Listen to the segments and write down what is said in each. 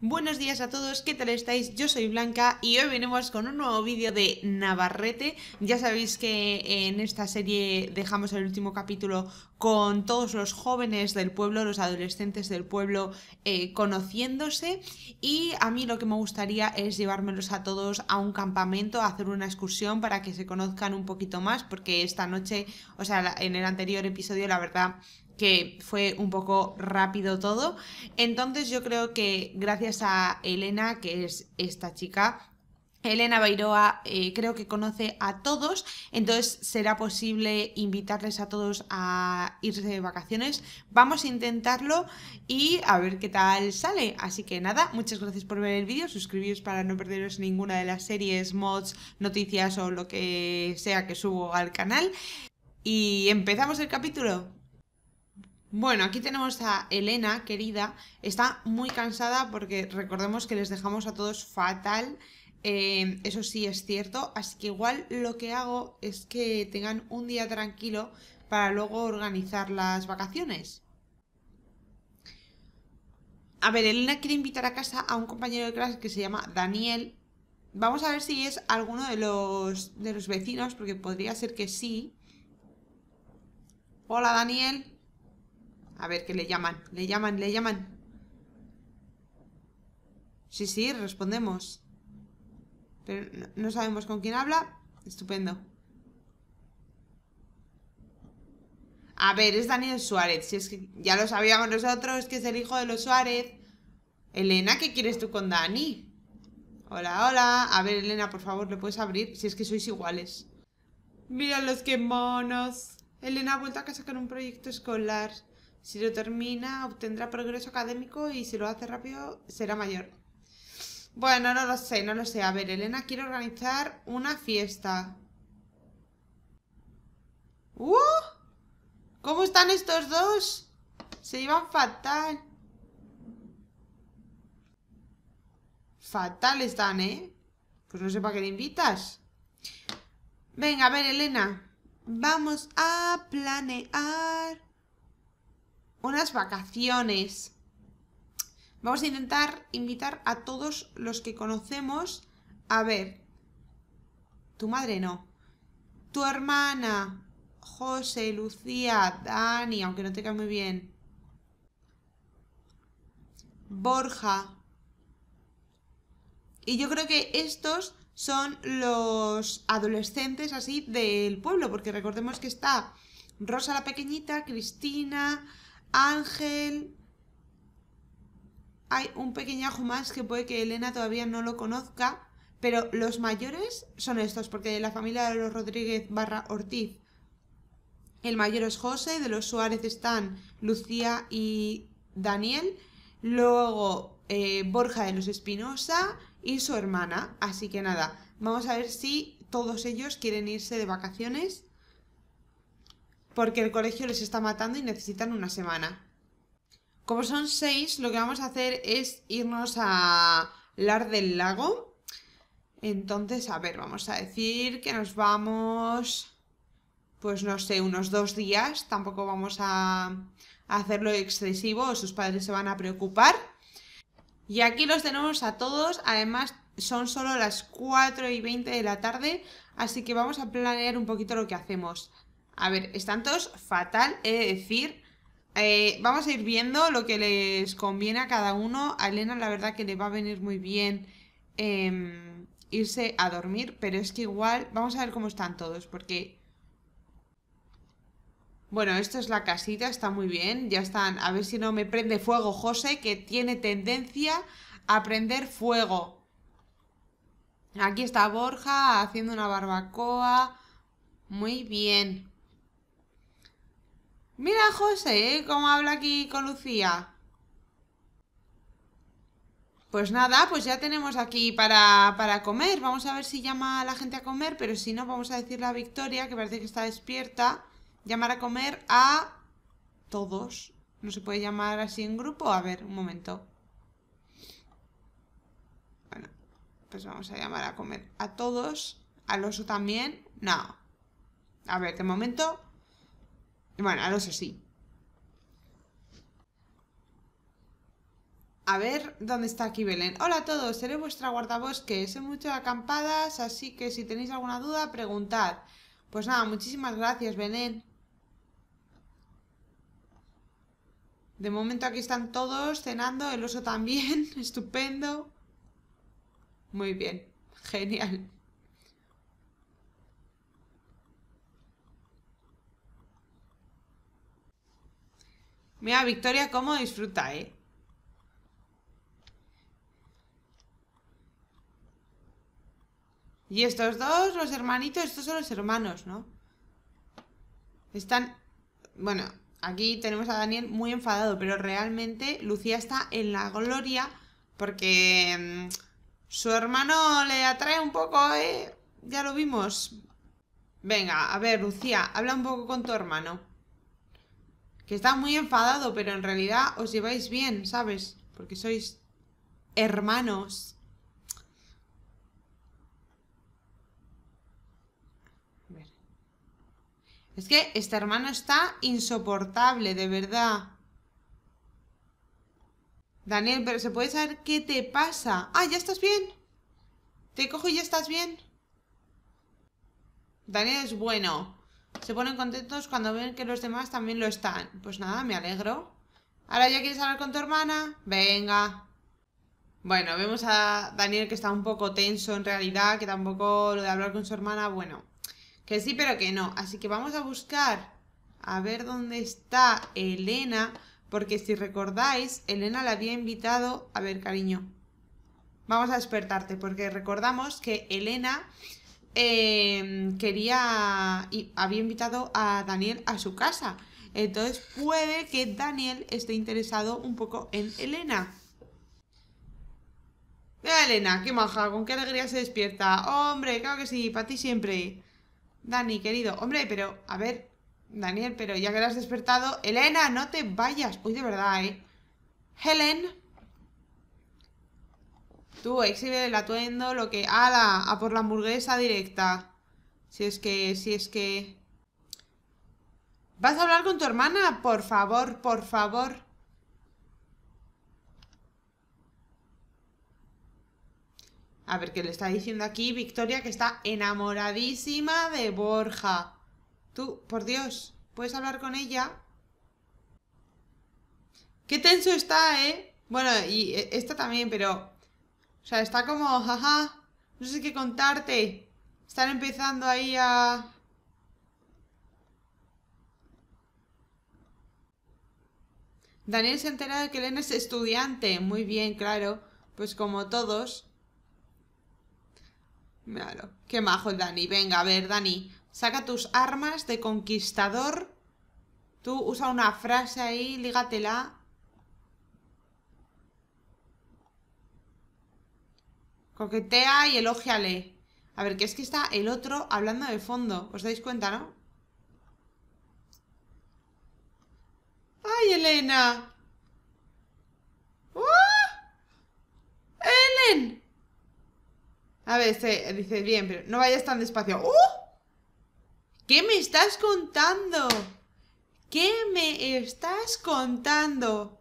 Buenos días a todos, ¿qué tal estáis? Yo soy Blanca y hoy venimos con un nuevo vídeo de Navarrete. Ya sabéis que eh, en esta serie dejamos el último capítulo con todos los jóvenes del pueblo, los adolescentes del pueblo eh, conociéndose y a mí lo que me gustaría es llevármelos a todos a un campamento, a hacer una excursión para que se conozcan un poquito más porque esta noche, o sea, en el anterior episodio la verdad que fue un poco rápido todo. Entonces yo creo que gracias a Elena, que es esta chica, Elena Bairoa eh, creo que conoce a todos, entonces será posible invitarles a todos a irse de vacaciones. Vamos a intentarlo y a ver qué tal sale. Así que nada, muchas gracias por ver el vídeo, suscribiros para no perderos ninguna de las series, mods, noticias o lo que sea que subo al canal. Y empezamos el capítulo. Bueno, aquí tenemos a Elena, querida. Está muy cansada porque recordemos que les dejamos a todos fatal. Em, eso sí es cierto. Así que igual lo que hago es que tengan un día tranquilo para luego organizar las vacaciones. A ver, Elena quiere invitar a casa a un compañero de clase que se llama Daniel. Vamos a ver si es alguno de de los vecinos, porque podría ser que sí. Hola, Daniel. A ver, que le llaman, le llaman, le llaman. Sí, sí, respondemos. Pero no sabemos con quién habla. Estupendo. A ver, es Daniel Suárez. Si es que ya lo sabíamos nosotros, que es el hijo de los Suárez. Elena, ¿qué quieres tú con Dani? Hola, hola. A ver, Elena, por favor, ¿le puedes abrir? Si es que sois iguales. Míralos, qué monos. Elena ha vuelto a casa con un proyecto escolar. Si lo termina, obtendrá progreso académico y si lo hace rápido, será mayor. Bueno, no lo sé, no lo sé. A ver, Elena quiere organizar una fiesta. ¡Uh! ¿Cómo están estos dos? Se llevan fatal. Fatal están, ¿eh? Pues no sé para qué le invitas. Venga, a ver, Elena. Vamos a planear unas vacaciones. Vamos a intentar invitar a todos los que conocemos a ver. Tu madre no. Tu hermana, José, Lucía, Dani, aunque no te cae muy bien. Borja. Y yo creo que estos son los adolescentes así del pueblo, porque recordemos que está Rosa la pequeñita, Cristina, Ángel. Hay un pequeñajo más que puede que Elena todavía no lo conozca, pero los mayores son estos, porque de la familia de los Rodríguez barra Ortiz, el mayor es José, de los Suárez están Lucía y Daniel, luego eh, Borja de los Espinosa y su hermana, así que nada, vamos a ver si todos ellos quieren irse de vacaciones porque el colegio les está matando y necesitan una semana. Como son seis, lo que vamos a hacer es irnos a Lar del Lago. Entonces, a ver, vamos a decir que nos vamos, pues no sé, unos dos días. Tampoco vamos a hacerlo excesivo sus padres se van a preocupar. Y aquí los tenemos a todos. Además, son solo las 4 y 20 de la tarde. Así que vamos a planear un poquito lo que hacemos. A ver, están todos fatal, he de decir. Eh, vamos a ir viendo lo que les conviene a cada uno. A Elena la verdad que le va a venir muy bien em, irse a dormir, pero es que igual vamos a ver cómo están todos, porque... Bueno, esto es la casita, está muy bien, ya están. A ver si no me prende fuego José, que tiene tendencia a prender fuego. Aquí está Borja haciendo una barbacoa. Muy bien. Mira José, ¿eh? Cómo habla aquí con Lucía. Pues nada, pues ya tenemos aquí para, para comer. Vamos a ver si llama a la gente a comer, pero si no, vamos a decirle a Victoria, que parece que está despierta, llamar a comer a todos. ¿No se puede llamar así en grupo? A ver, un momento. Bueno, pues vamos a llamar a comer a todos. Al oso también. No. A ver, de momento bueno, al oso sí. A ver dónde está aquí Belén. Hola a todos, seré vuestra guardabosque Sé mucho de acampadas, así que si tenéis alguna duda, preguntad. Pues nada, muchísimas gracias, Belén. De momento aquí están todos cenando, el oso también, estupendo. Muy bien, genial. Mira, Victoria, cómo disfruta, ¿eh? Y estos dos, los hermanitos, estos son los hermanos, ¿no? Están... Bueno, aquí tenemos a Daniel muy enfadado, pero realmente Lucía está en la gloria porque mm, su hermano le atrae un poco, ¿eh? Ya lo vimos. Venga, a ver, Lucía, habla un poco con tu hermano que está muy enfadado, pero en realidad os lleváis bien, ¿sabes? Porque sois hermanos. Es que este hermano está insoportable, de verdad. Daniel, pero ¿se puede saber qué te pasa? Ah, ya estás bien. Te cojo y ya estás bien. Daniel es bueno. Se ponen contentos cuando ven que los demás también lo están. Pues nada, me alegro. ¿Ahora ya quieres hablar con tu hermana? Venga. Bueno, vemos a Daniel que está un poco tenso en realidad, que tampoco lo de hablar con su hermana, bueno, que sí, pero que no. Así que vamos a buscar a ver dónde está Elena, porque si recordáis, Elena la había invitado. A ver, cariño, vamos a despertarte, porque recordamos que Elena Em, quería, y había invitado a Daniel a su casa. Entonces puede que Daniel esté interesado un poco en Elena. Elena, qué maja, con qué alegría se despierta. Hombre, claro que sí, para ti siempre. Dani, querido, hombre, pero, a ver, Daniel, pero ya que la has despertado, Elena, no te vayas. Uy, de verdad, ¿eh? Helen. Tú, exhibe el atuendo, lo que... ¡Hala! A por la hamburguesa directa. Si es que... Si es que... ¿Vas a hablar con tu hermana? Por favor, por favor. A ver, ¿qué le está diciendo aquí Victoria que está enamoradísima de Borja. Tú, por Dios, ¿puedes hablar con ella? Qué tenso está, ¿eh? Bueno, y e, esta también, pero o sea, está como, jaja, no sé qué contarte. Están empezando ahí a... Daniel se enterado de que Elena es estudiante. Muy bien, claro. Pues como todos. Claro. Qué majo el Dani. Venga, a ver, Dani. Saca tus armas de conquistador. Tú usa una frase ahí, lígatela. Coquetea y elógiale. A ver, que es que está el otro hablando de fondo. ¿Os dais cuenta, no? ¡Ay, Elena! ¡Oh! ¡Elen! A ver, este, dice, bien, pero no vayas tan despacio. uh ¿Qué me estás contando? ¿Qué me estás contando?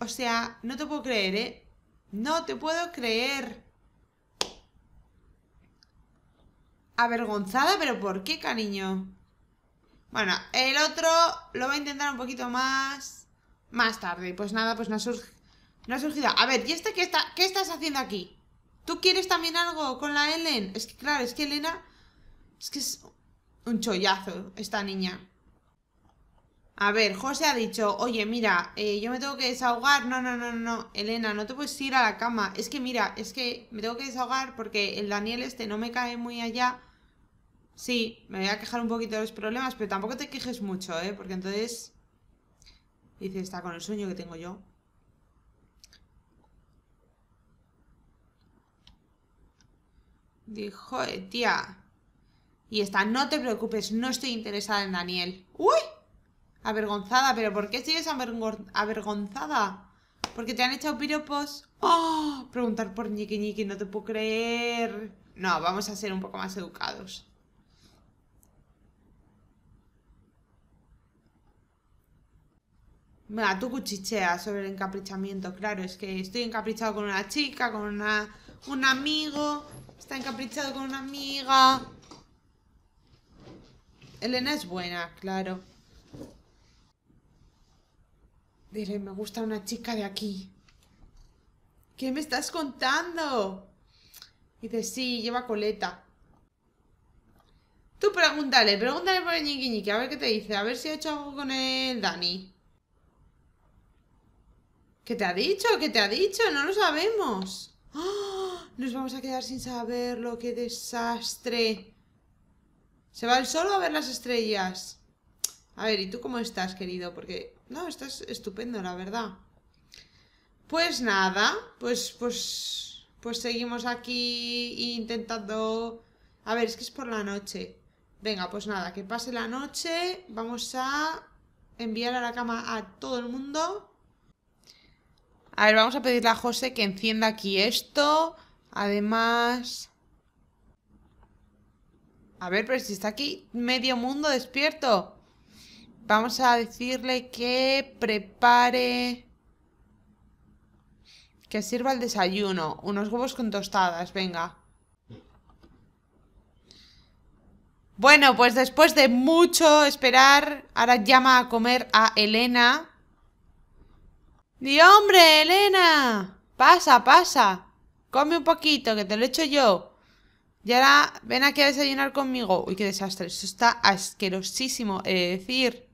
O sea, no te puedo creer, ¿eh? No te puedo creer. avergonzada, pero ¿por qué, cariño? Bueno, el otro lo va a intentar un poquito más más tarde. Pues nada, pues no ha, no ha surgido. A ver, ¿y este qué, está... qué estás haciendo aquí? ¿Tú quieres también algo con la Ellen? Es que claro, es que Elena... Es que es un chollazo esta niña. A ver, José ha dicho, oye, mira, eh, yo me tengo que desahogar. No, no, no, no, Elena, no te puedes ir a la cama. Es que mira, es que me tengo que desahogar porque el Daniel este no me cae muy allá. Sí, me voy a quejar un poquito de los problemas, pero tampoco te quejes mucho, ¿eh? Porque entonces... Dice, está con el sueño que tengo yo. Dijo, eh, tía. Y está, no te preocupes, no estoy interesada en Daniel. ¡Uy! Avergonzada, pero ¿por qué sigues avergonzada? ¿Porque te han echado piropos? ¡Oh! Preguntar por ñiqui ñiqui, no te puedo creer. No, vamos a ser un poco más educados. Mira, tú cuchicheas sobre el encaprichamiento, claro, es que estoy encaprichado con una chica, con un amigo, está encaprichado con una amiga. Elena es buena, claro. Dile, me gusta una chica de aquí. ¿Qué me estás contando? Dice, sí, lleva coleta. Tú pregúntale, pregúntale por el ñiqui a ver qué te dice, a ver si ha hecho algo con el Dani. ¿Qué te ha dicho? ¿Qué te ha dicho? No lo sabemos. ¡Ah! Nos vamos a quedar sin saberlo. ¡Qué desastre! Se va el sol a ver las estrellas. A ver, ¿y tú cómo estás, querido? Porque, no, estás estupendo, la verdad. Pues nada, pues, pues, pues seguimos aquí intentando... A ver, es que es por la noche. Venga, pues nada, que pase la noche. Vamos a enviar a la cama a todo el mundo. A ver, vamos a pedirle a José que encienda aquí esto. Además... A ver, pero si está aquí medio mundo despierto. Vamos a decirle que prepare... Que sirva el desayuno. Unos huevos con tostadas, venga. Bueno, pues después de mucho esperar, ahora llama a comer a Elena. ¡Di hombre, Elena! Pasa, pasa. Come un poquito, que te lo echo yo. Y ahora ven aquí a desayunar conmigo. Uy, qué desastre. Eso está asquerosísimo. He de decir.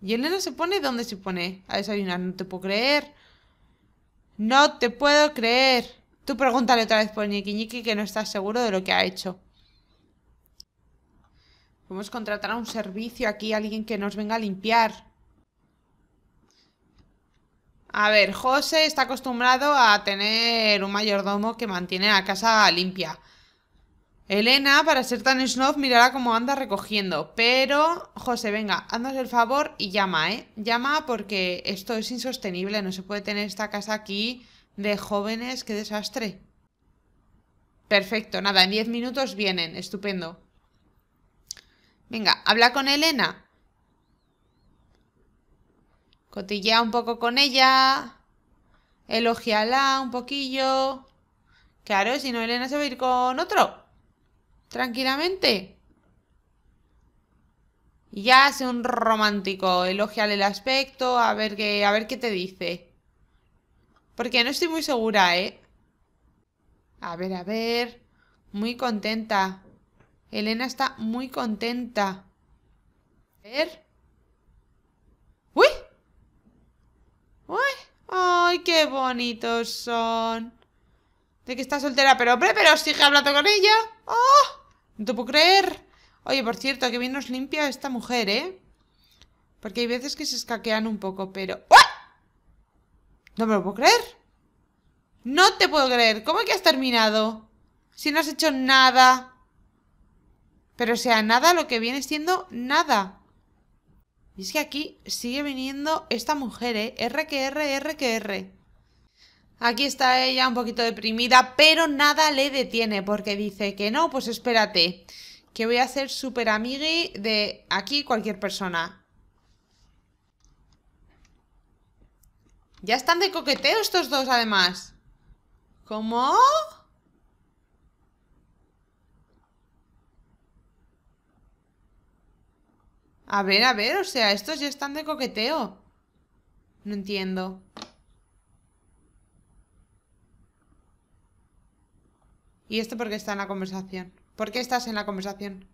Y Elena se pone ¿dónde se pone a desayunar. No te puedo creer. No te puedo creer. Tú pregúntale otra vez por Ñiqui que no estás seguro de lo que ha hecho. Podemos contratar a un servicio aquí, alguien que nos venga a limpiar. A ver, José está acostumbrado a tener un mayordomo que mantiene la casa limpia. Elena, para ser tan snob, mirará cómo anda recogiendo. Pero, José, venga, haznos el favor y llama, ¿eh? Llama porque esto es insostenible. No se puede tener esta casa aquí de jóvenes. ¡Qué desastre! Perfecto, nada, en 10 minutos vienen. Estupendo. Venga, habla con Elena. Cotillea un poco con ella. Elogiala un poquillo. Claro, si no, Elena se va a ir con otro. Tranquilamente. Y ya hace un romántico. Elogiale el aspecto. A ver qué, a ver qué te dice. Porque no estoy muy segura, ¿eh? A ver, a ver. Muy contenta. Elena está muy contenta. A ver. Uy, ¡Ay, qué bonitos son! De que está soltera, pero hombre, pero sigue hablando con ella. ¡Oh! No te puedo creer. Oye, por cierto, que bien nos limpia esta mujer, ¿eh? Porque hay veces que se escaquean un poco, pero... ¡Uh! No me lo puedo creer. No te puedo creer. ¿Cómo que has terminado? Si no has hecho nada. Pero sea, nada lo que viene siendo nada. Y es que aquí sigue viniendo esta mujer, ¿eh? R que R, R que R. Aquí está ella un poquito deprimida, pero nada le detiene porque dice que no, pues espérate, que voy a ser súper amigui de aquí cualquier persona. Ya están de coqueteo estos dos además. ¿Cómo? A ver, a ver, o sea, estos ya están de coqueteo. No entiendo. ¿Y esto por qué está en la conversación? ¿Por qué estás en la conversación?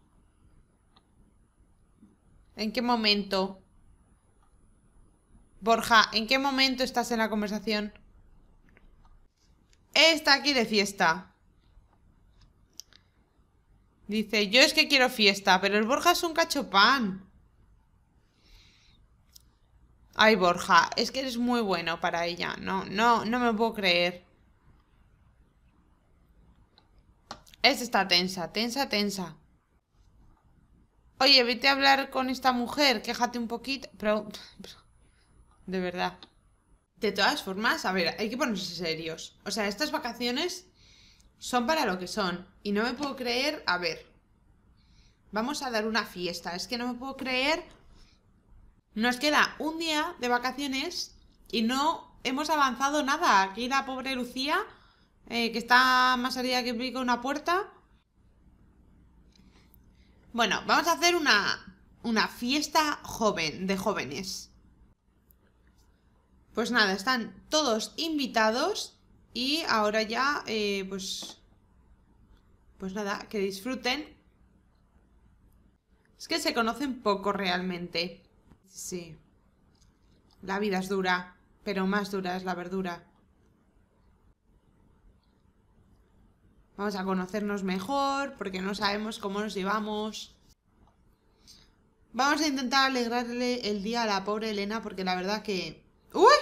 ¿En qué momento? Borja, ¿en qué momento estás en la conversación? Está aquí de fiesta. Dice, yo es que quiero fiesta, pero el Borja es un cachopán. Ay, Borja, es que eres muy bueno para ella. No, no, no me puedo creer. Esta está tensa, tensa, tensa. Oye, vete a hablar con esta mujer, quéjate un poquito. Pero. De verdad. De todas formas, a ver, hay que ponerse serios. O sea, estas vacaciones son para lo que son. Y no me puedo creer. A ver. Vamos a dar una fiesta. Es que no me puedo creer nos queda un día de vacaciones y no hemos avanzado nada. Aquí la pobre Lucía, eh, que está más arriba que pica una puerta. Bueno, vamos a hacer una, fiesta joven, de jóvenes. Pues nada, están todos invitados y ahora ya, eh, pues... Pues nada, que disfruten. Es que se conocen poco realmente. Sí. La vida es dura, pero más dura es la verdura. Vamos a conocernos mejor porque no sabemos cómo nos llevamos. Vamos a intentar alegrarle el día a la pobre Elena porque la verdad que... ¡Uy!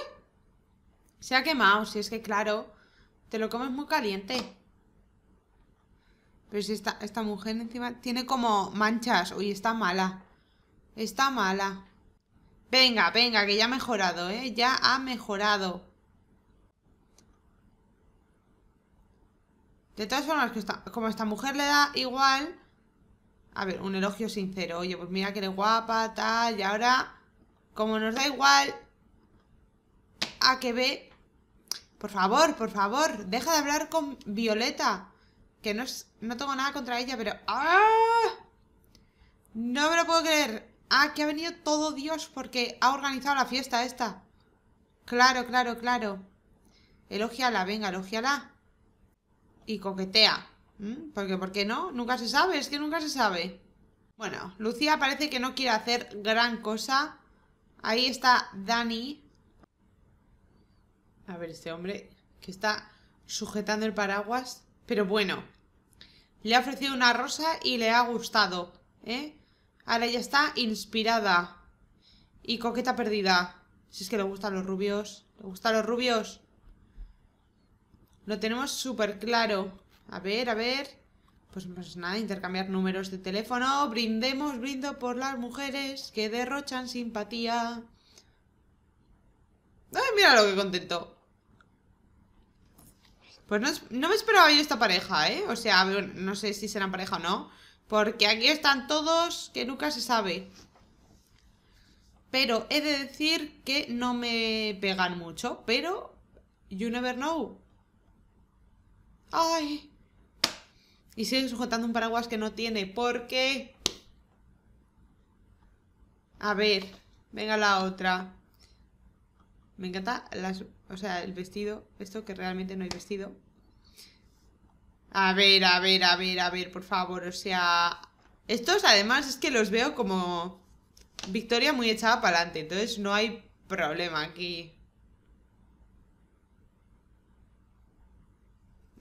Se ha quemado, si es que claro, te lo comes muy caliente. Pero si esta, esta mujer encima tiene como manchas. Uy, está mala. Está mala. Venga, venga, que ya ha mejorado, ¿eh? Ya ha mejorado. De todas formas, que como a esta mujer le da igual... A ver, un elogio sincero. Oye, pues mira que eres guapa, tal, y ahora... Como nos da igual... A que ve... Por favor, por favor, deja de hablar con Violeta. Que no, no tengo nada contra ella, pero... ¡Ah! No me lo puedo creer. Ah, que ha venido todo Dios porque ha organizado la fiesta esta. Claro, claro, claro. Elogiala, venga, elogiala. Y coquetea. ¿Por ¿Mm? Porque, ¿por qué no? Nunca se sabe, es que nunca se sabe. Bueno, Lucía parece que no quiere hacer gran cosa. Ahí está Dani. A ver, este hombre que está sujetando el paraguas. Pero bueno, le ha ofrecido una rosa y le ha gustado. ¿eh? Ahora ya está inspirada. Y coqueta perdida. Si es que le gustan los rubios. Le gustan los rubios. Lo tenemos súper claro. A ver, a ver. Pues, pues nada, intercambiar números de teléfono. Brindemos, brindo por las mujeres que derrochan simpatía. ¡Ay, mira lo que contento! Pues no, no, me esperaba yo esta pareja, ¿eh? O sea, no sé si serán pareja o no. Porque aquí están todos que nunca se sabe. Pero he de decir que no me pegan mucho. Pero you never know. ¡Ay! Y sigue sujetando un paraguas que no tiene. ¿Por qué? A ver. Venga la otra. Me encanta o sea, el vestido. Esto que realmente no hay vestido. A ver, a ver, a ver, a ver, por favor, o sea... Estos además es que los veo como... Victoria muy echada para adelante, entonces no hay problema aquí.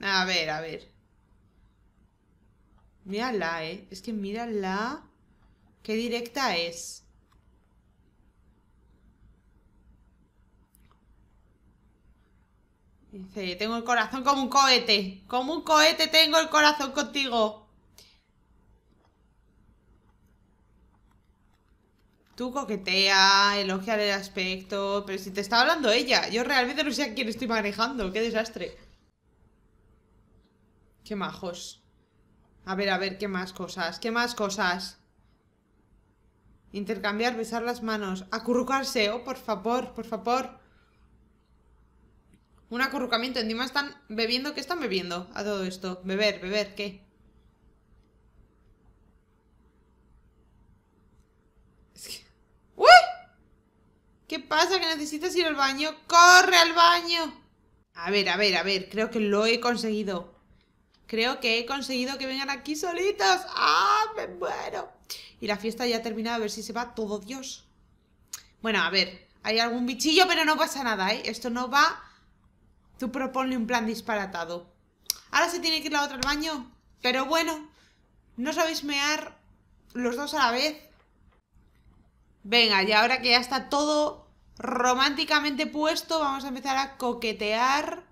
A ver, a ver. Mírala, eh. Es que mírala. Qué directa es. Dice, tengo el corazón como un cohete. Como un cohete tengo el corazón contigo. Tú coquetea, elogia el aspecto, pero si te está hablando ella, yo realmente no sé a quién estoy manejando, qué desastre. Qué majos. A ver, a ver, qué más cosas, qué más cosas. Intercambiar, besar las manos, acurrucarse, oh, por favor, por favor. Un acurrucamiento. Encima están bebiendo. ¿Qué están bebiendo a todo esto? Beber, beber, ¿qué? ¡Uy! ¿Qué pasa? ¿Que necesitas ir al baño? ¡Corre al baño! A ver, a ver, a ver. Creo que lo he conseguido. Creo que he conseguido que vengan aquí solitos. ¡Ah! ¡Me bueno Y la fiesta ya ha terminado. A ver si se va todo Dios. Bueno, a ver. Hay algún bichillo, pero no pasa nada, ¿eh? Esto no va Tú proponle un plan disparatado. Ahora se tiene que ir la otra al baño. Pero bueno, ¿no sabéis mear los dos a la vez? Venga, y ahora que ya está todo románticamente puesto, vamos a empezar a coquetear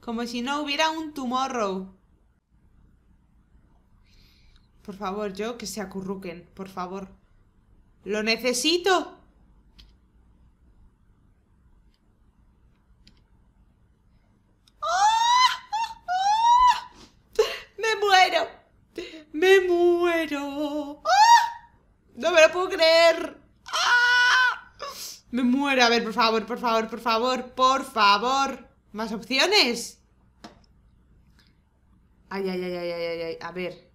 como si no hubiera un tomorrow. Por favor, yo que se acurruquen, por favor. ¡Lo necesito! ¡Me muero! ¡Ah! ¡No me lo puedo creer! ¡Ah! ¡Me muero! A ver, por favor, por favor, por favor, por favor. ¿Más opciones? Ay, ay, ay, ay, ay, A ver.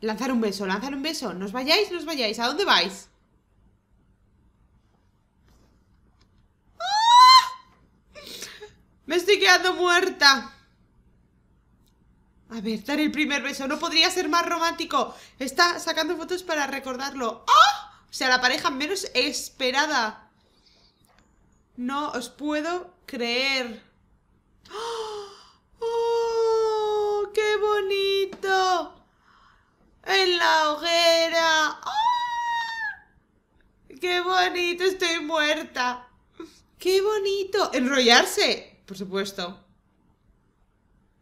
Lanzar un beso, lanzar un beso. ¿Nos vayáis? ¿Nos vayáis? ¿A dónde vais? ¡Ah! ¡Me estoy quedando muerta! A ver, dar el primer beso. No podría ser más romántico. Está sacando fotos para recordarlo. ¡Oh! O sea, la pareja menos esperada. No os puedo creer. ¡Ah! ¡Oh! ¡Qué bonito! En la hoguera. ¡Ah! ¡Qué bonito! Estoy muerta. ¡Qué bonito! Enrollarse, por supuesto.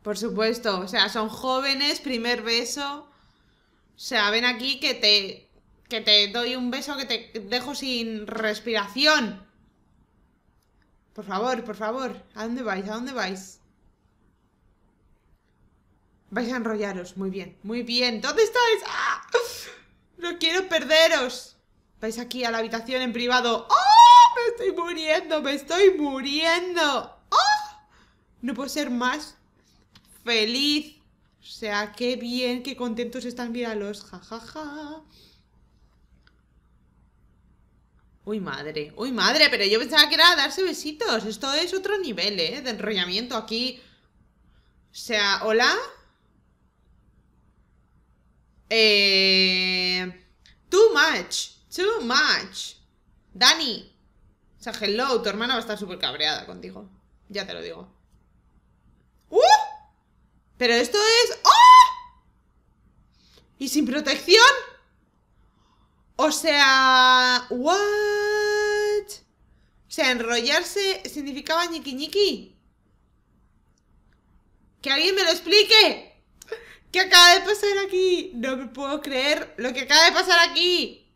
Por supuesto, o sea, son jóvenes, primer beso. O sea, ven aquí que te, que te doy un beso que te dejo sin respiración. Por favor, por favor, ¿a dónde vais? ¿A dónde vais? Vais a enrollaros, muy bien, muy bien. ¿Dónde estáis? ¡Ah! No quiero perderos. Vais aquí a la habitación en privado. ah, Me estoy muriendo, me estoy muriendo. ah, No puedo ser más feliz. O sea, qué bien, qué contentos están, los jajaja. Ja, Uy, madre, uy, madre, pero yo pensaba que era darse besitos. Esto es otro nivel, ¿eh? De enrollamiento aquí. O sea, hola. Eh... Too much, too much. Dani. O sea, hello, tu hermana va a estar súper cabreada contigo. Ya te lo digo. ¡Uh! Pero esto es... ¡Oh! ¿Y sin protección? O sea... ¿What? O sea, enrollarse significaba ñiqui ñiqui. ¡Que alguien me lo explique! ¿Qué acaba de pasar aquí? No me puedo creer lo que acaba de pasar aquí.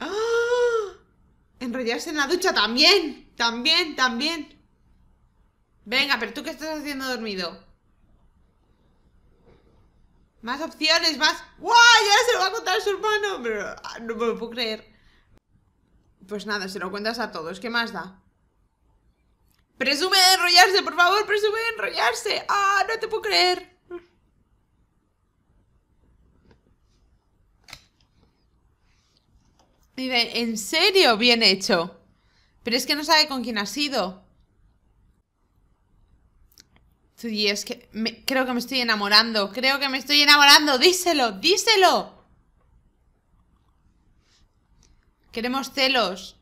¡Oh! Enrollarse en la ducha también. También, también. Venga, pero tú qué estás haciendo dormido. Más opciones, más... wow, Ya se lo va a contar su hermano. Pero ah, no me puedo creer. Pues nada, se lo cuentas a todos. ¿Qué más da? Presume de enrollarse, por favor, presume de enrollarse. Ah, no te puedo creer. mire ¿en serio? Bien hecho. Pero es que no sabe con quién ha sido. Y es que creo que me estoy enamorando, creo que me estoy enamorando, díselo, díselo. Queremos celos.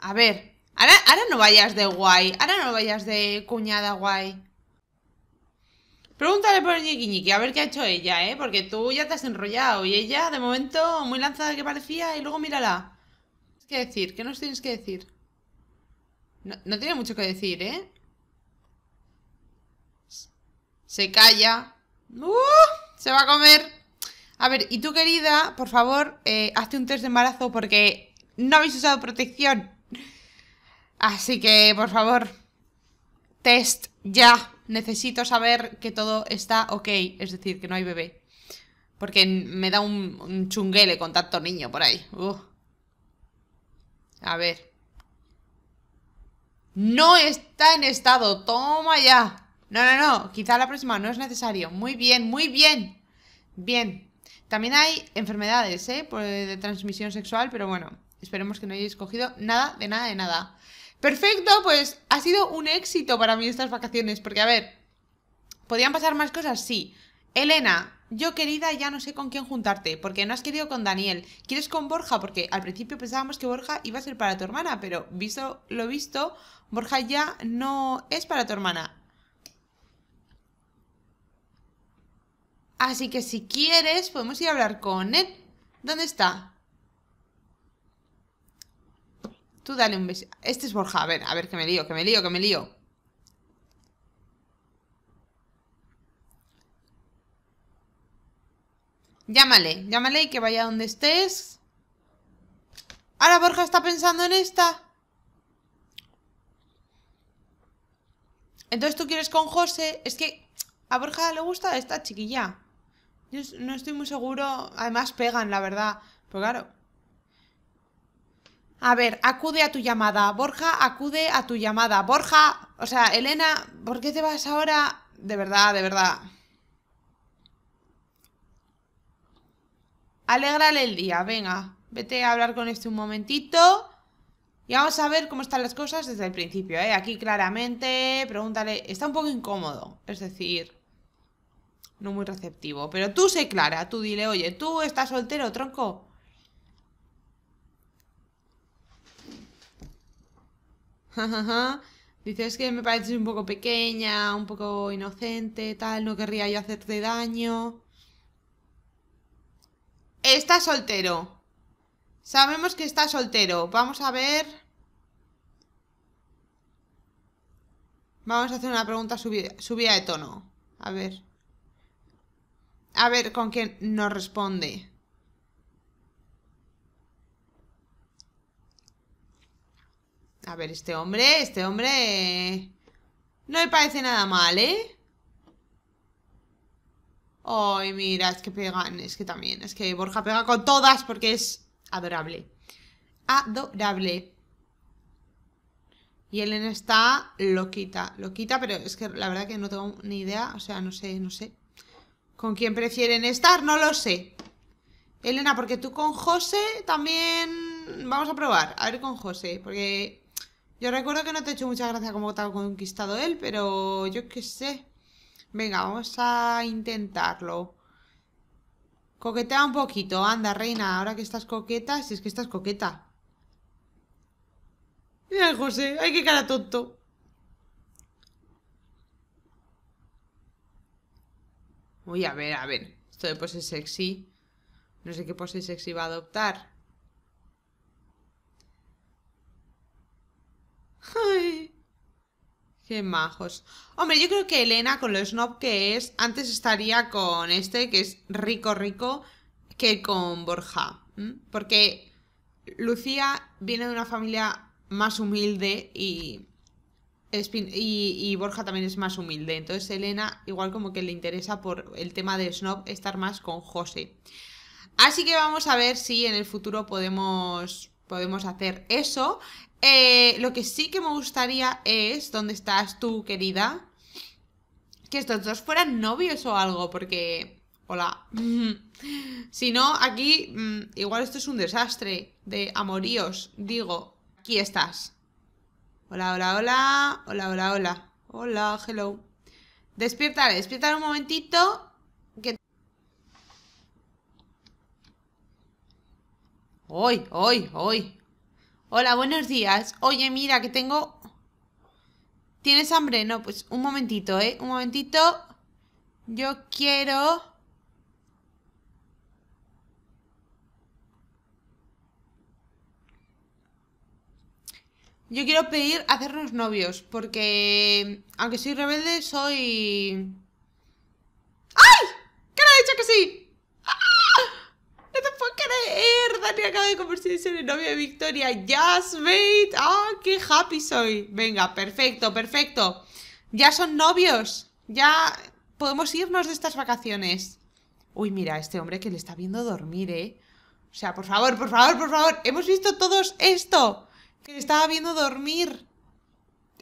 A ver, ahora, ahora no vayas de guay, ahora no vayas de cuñada guay. Pregúntale por el a ver qué ha hecho ella, ¿eh? Porque tú ya te has enrollado y ella, de momento, muy lanzada que parecía y luego mírala decir? ¿Qué nos tienes que decir? No, tiene mucho que decir, ¿eh? Se calla. ¡Uh! Se va a comer. A ver, y tú querida, por favor, eh, hazte un test de embarazo porque no habéis usado protección. Así que, por favor, test ya. Necesito saber que todo está ok, es decir, que no hay bebé. Porque me da un, chunguele con tanto niño por ahí. Uh. A ver. No está en estado. Toma ya. No, no, no. Quizá la próxima no es necesario. Muy bien, muy bien. Bien. También hay enfermedades, ¿eh? De transmisión sexual, pero bueno. Esperemos que no hayáis cogido nada, de nada, de nada. Perfecto, pues ha sido un éxito para mí estas vacaciones, porque a ver, ¿podían pasar más cosas? Sí, Elena, yo querida ya no sé con quién juntarte, porque no has querido con Daniel. ¿Quieres con Borja? Porque al principio pensábamos que Borja iba a ser para tu hermana, pero visto lo visto, Borja ya no es para tu hermana. Así que si quieres, podemos ir a hablar con él. ¿Dónde está? Tú dale un beso. Este es Borja, a ver, a ver que me lío, que me lío, que me lío. Llámale, llámale y que vaya donde estés. Ahora Borja está pensando en esta. Entonces tú quieres con José. Es que a Borja le gusta esta chiquilla. Yo no estoy muy seguro. Además pegan, la verdad. Pues claro. A ver, acude a tu llamada. Borja, acude a tu llamada. Borja. O sea, Elena, ¿por qué te vas ahora? De verdad, de verdad. Alégrale el día, venga. Vete a hablar con este un momentito. Y vamos a ver cómo están las cosas desde el principio, ¿eh? Aquí claramente, pregúntale... Está un poco incómodo, es decir... No muy receptivo. Pero tú sé clara, tú dile, oye, tú estás soltero, tronco. Dices que me pareces un poco pequeña, un poco inocente, tal, no querría yo hacerte daño. Está soltero. Sabemos que está soltero. Vamos a ver. Vamos a hacer una pregunta subida, de tono. A ver. A ver con quién nos responde. A ver, este hombre, este hombre... Eh, no me parece nada mal, ¿eh? Ay, mira, es que pegan, es que también, es que Borja pega con todas porque es adorable. Adorable. Y Elena está loquita, loquita, pero es que la verdad que no tengo ni idea, o sea, no sé, no sé. ¿Con quién prefieren estar? No lo sé. Elena, porque tú con José también... Vamos a probar, a ver con José, porque yo recuerdo que no te he hecho mucha gracia como te ha conquistado él, pero yo qué sé. Venga, vamos a intentarlo. Coquetea un poquito, anda, reina. Ahora que estás coqueta, si es que estás coqueta. Mira, José, ay, qué cara tonto. Voy a ver, a ver. Esto de pose sexy. No sé qué pose sexy va a adoptar. Ay. Qué majos. Hombre, yo creo que Elena, con lo snob que es, antes estaría con este, que es rico, rico, que con Borja. Porque Lucía viene de una familia más humilde y, y, Borja también es más humilde. Entonces Elena, igual como que le interesa por el tema de snob, estar más con José. Así que vamos a ver si en el futuro podemos, podemos hacer eso. Eh, lo que sí que me gustaría es, ¿dónde estás tú, querida? Que estos dos fueran novios o algo, porque... Hola. si no, aquí mm, igual esto es un desastre de amoríos. Digo, aquí estás. Hola, hola, hola. Hola, hola, hola. Hola, hello. Despierta, despierta un momentito. Que... Hoy, hoy, hoy. Hola, buenos días. Oye, mira, que tengo... ¿Tienes hambre? No, pues un momentito, ¿eh? Un momentito. Yo quiero... Yo quiero pedir hacernos novios, porque aunque soy rebelde, soy... ¡Ay! ¿Qué no he dicho que sí? acaba de convertirse en el novio de Victoria. Just wait. ¡Ah, qué happy soy! Venga, perfecto, perfecto. Ya son novios. Ya podemos irnos de estas vacaciones. Uy, mira, este hombre que le está viendo dormir, ¿eh? O sea, por favor, por favor, por favor. Hemos visto todos esto. Que le estaba viendo dormir.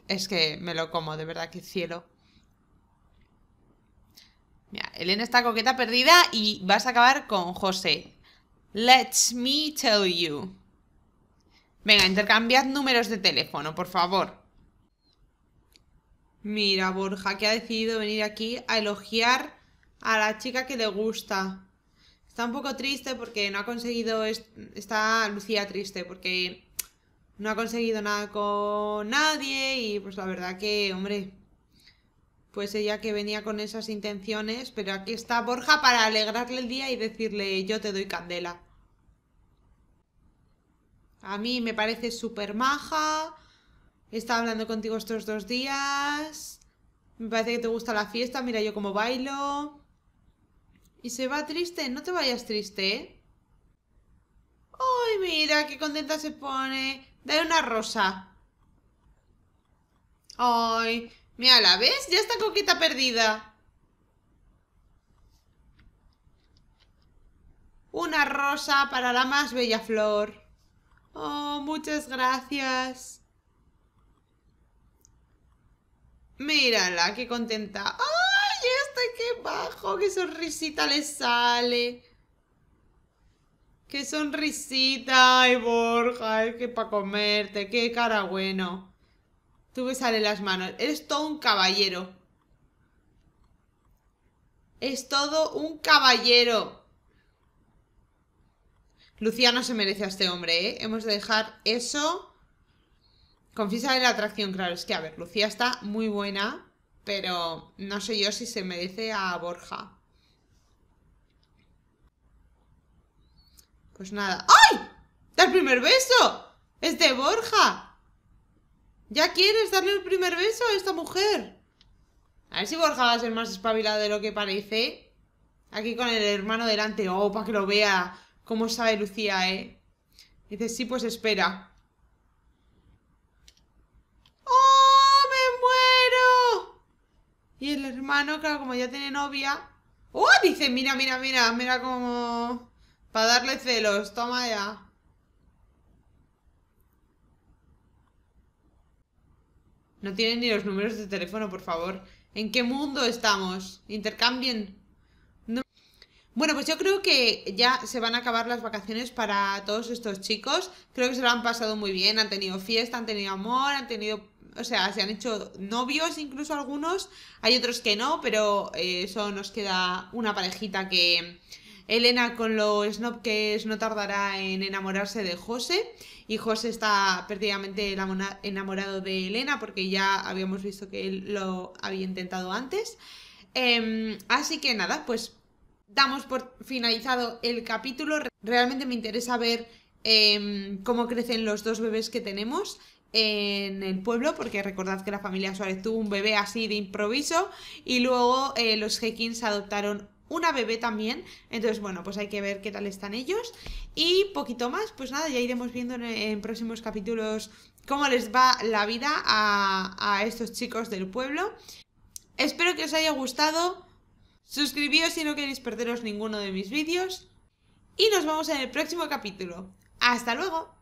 Es que me lo como, de verdad, que cielo. Mira, Elena está coqueta perdida y vas a acabar con José. Let me tell you. Venga, intercambiad números de teléfono, por favor. Mira, Borja, que ha decidido venir aquí a elogiar a la chica que le gusta. Está un poco triste porque no ha conseguido... está Lucía triste porque no ha conseguido nada con nadie y pues la verdad que, hombre, pues ella que venía con esas intenciones, pero aquí está Borja para alegrarle el día y decirle yo te doy candela. A mí me parece súper maja, he hablando contigo estos dos días, me parece que te gusta la fiesta, mira yo cómo bailo. Y se va triste, no te vayas triste, ¿eh? ¡Ay, mira, qué contenta se pone! Dale una rosa. ¡Ay, Mira, ¿la ves? Ya está Coquita perdida. Una rosa para la más bella flor. Oh, muchas gracias. Mírala, qué contenta. ¡Ay, está, qué bajo! ¡Qué sonrisita le sale! ¡Qué sonrisita! ¡Ay, Borja! ¡Qué para comerte! ¡Qué cara bueno! Tú sale las manos. Eres todo un caballero. Es todo un caballero. Lucía no se merece a este hombre, ¿eh? Hemos de dejar eso. Confiesa de la atracción, claro. Es que, a ver, Lucía está muy buena, pero no sé yo si se merece a Borja. Pues nada. ¡Ay! ¡Da el primer beso! ¡Es de Borja! ¿Ya quieres darle el primer beso a esta mujer? A ver si Borja va a ser más espabilado de lo que parece. Aquí con el hermano delante. Oh, para que lo vea. ¿Cómo sabe Lucía, eh? Dice, sí, pues espera. ¡Oh, me muero! Y el hermano, claro, como ya tiene novia... ¡Oh! Dice, mira, mira, mira, mira como... Para darle celos, toma ya. No tienen ni los números de teléfono, por favor. ¿En qué mundo estamos? Intercambien. Bueno, pues yo creo que ya se van a acabar las vacaciones para todos estos chicos. Creo que se lo han pasado muy bien. Han tenido fiesta, han tenido amor, han tenido... O sea, se han hecho novios incluso algunos. Hay otros que no, pero eh, eso nos queda una parejita que... Elena con lo snob que es no tardará en enamorarse de José y José está perdidamente enamorado de Elena porque ya habíamos visto que él lo había intentado antes. Em, así que nada, pues damos por finalizado el capítulo. Realmente me interesa ver em, cómo crecen los dos bebés que tenemos en el pueblo, porque recordad que la familia Suárez tuvo un bebé así de improviso y luego eh, los Hekins adoptaron una bebé también. Entonces, bueno, pues hay que ver qué tal están ellos. Y poquito más, pues nada, ya iremos viendo en, próximos capítulos cómo les va la vida a, a estos chicos del pueblo. Espero que os haya gustado. Suscribíos si no queréis perderos ninguno de mis vídeos. Y nos vemos en el próximo capítulo. ¡Hasta luego!